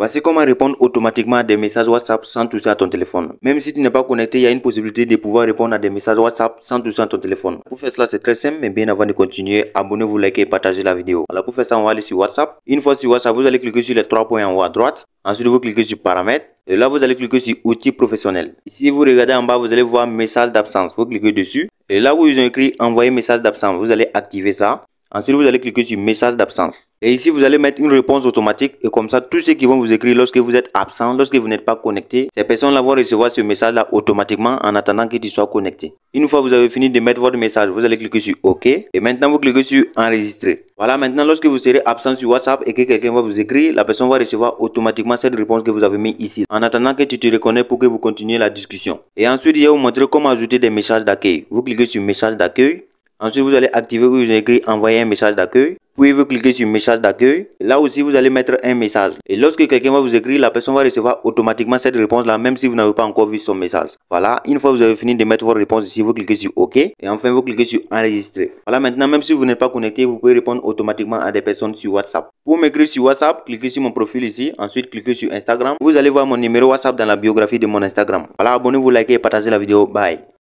Voici comment répondre automatiquement à des messages WhatsApp sans toucher à ton téléphone. Même si tu n'es pas connecté, il y a une possibilité de pouvoir répondre à des messages WhatsApp sans toucher à ton téléphone. Pour faire cela, c'est très simple, mais bien avant de continuer, abonnez-vous, likez et partagez la vidéo. Alors pour faire ça, on va aller sur WhatsApp. Une fois sur WhatsApp, vous allez cliquer sur les trois points en haut à droite. Ensuite, vous cliquez sur paramètres. Et là, vous allez cliquer sur outils professionnels. Ici, vous regardez en bas, vous allez voir message d'absence. Vous cliquez dessus. Et là où ils ont écrit envoyer message d'absence, vous allez activer ça. Ensuite, vous allez cliquer sur message d'absence. Et ici, vous allez mettre une réponse automatique. Et comme ça, tous ceux qui vont vous écrire lorsque vous êtes absent, lorsque vous n'êtes pas connecté, ces personnes-là vont recevoir ce message-là automatiquement en attendant que tu sois connecté. Une fois que vous avez fini de mettre votre message, vous allez cliquer sur OK. Et maintenant, vous cliquez sur enregistrer. Voilà, maintenant, lorsque vous serez absent sur WhatsApp et que quelqu'un va vous écrire, la personne va recevoir automatiquement cette réponse que vous avez mise ici. En attendant que tu te reconnais pour que vous continuez la discussion. Et ensuite, il vais vous montrer comment ajouter des messages d'accueil. Vous cliquez sur message d'accueil. Ensuite, vous allez activer où vous écrit envoyer un message d'accueil. Puis vous cliquez sur message d'accueil. Là aussi, vous allez mettre un message. Et lorsque quelqu'un va vous écrire, la personne va recevoir automatiquement cette réponse-là, même si vous n'avez pas encore vu son message. Voilà. Une fois que vous avez fini de mettre votre réponse ici, vous cliquez sur OK. Et enfin, vous cliquez sur enregistrer. Voilà. Maintenant, même si vous n'êtes pas connecté, vous pouvez répondre automatiquement à des personnes sur WhatsApp. Pour m'écrire sur WhatsApp, cliquez sur mon profil ici. Ensuite, cliquez sur Instagram. Vous allez voir mon numéro WhatsApp dans la biographie de mon Instagram. Voilà. Abonnez-vous, likez et partagez la vidéo. Bye.